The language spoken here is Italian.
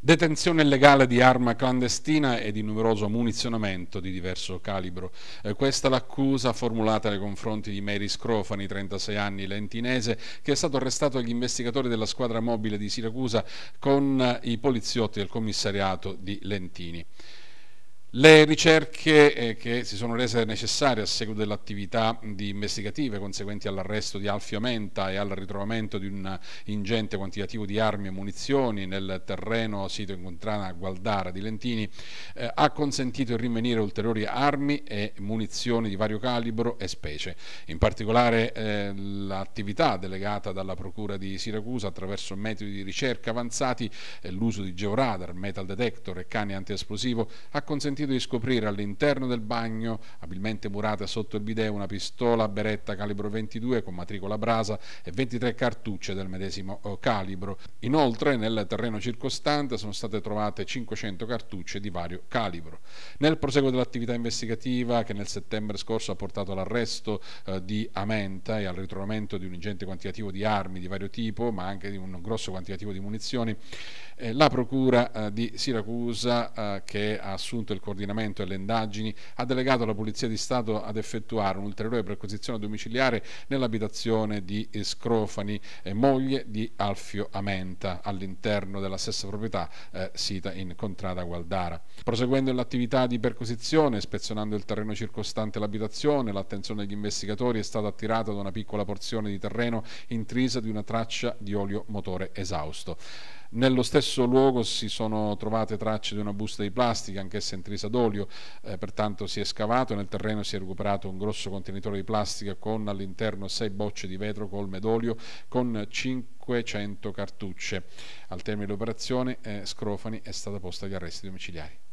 Detenzione illegale di arma clandestina e di numeroso munizionamento di diverso calibro. Eh, questa è l'accusa formulata nei confronti di Mary Scrofani, 36 anni, lentinese, che è stato arrestato dagli investigatori della squadra mobile di Siracusa con eh, i poliziotti del commissariato di Lentini. Le ricerche eh, che si sono rese necessarie a seguito dell'attività di investigative conseguenti all'arresto di Alfio Menta e al ritrovamento di un ingente quantitativo di armi e munizioni nel terreno sito in Contrana Gualdara di Lentini eh, ha consentito il rinvenire ulteriori armi e munizioni di vario calibro e specie. In particolare eh, l'attività delegata dalla Procura di Siracusa attraverso metodi di ricerca avanzati e eh, l'uso di georadar, metal detector e cani antiesplosivo ha consentito sentito di scoprire all'interno del bagno, abilmente murata sotto il bidet, una pistola beretta calibro 22 con matricola brasa e 23 cartucce del medesimo eh, calibro. Inoltre nel terreno circostante sono state trovate 500 cartucce di vario calibro. Nel proseguo dell'attività investigativa che nel settembre scorso ha portato all'arresto eh, di Amenta e al ritrovamento di un ingente quantitativo di armi di vario tipo, ma anche di un grosso quantitativo di munizioni, eh, la procura eh, di Siracusa eh, che ha assunto il coordinamento le indagini, ha delegato la Polizia di Stato ad effettuare un'ulteriore perquisizione domiciliare nell'abitazione di eh, Scrofani, eh, moglie di Alfio Amenta, all'interno della stessa proprietà eh, sita in Contrada Gualdara. Proseguendo l'attività di perquisizione, ispezionando il terreno circostante l'abitazione, l'attenzione degli investigatori è stata attirata da una piccola porzione di terreno intrisa di una traccia di olio motore esausto. Nello stesso luogo si sono trovate tracce di una busta di plastica, anch'essa intrisa d'olio, eh, pertanto si è scavato, nel terreno si è recuperato un grosso contenitore di plastica con all'interno sei bocce di vetro colme d'olio con 500 cartucce. Al termine dell'operazione eh, Scrofani è stata posta agli arresti domiciliari.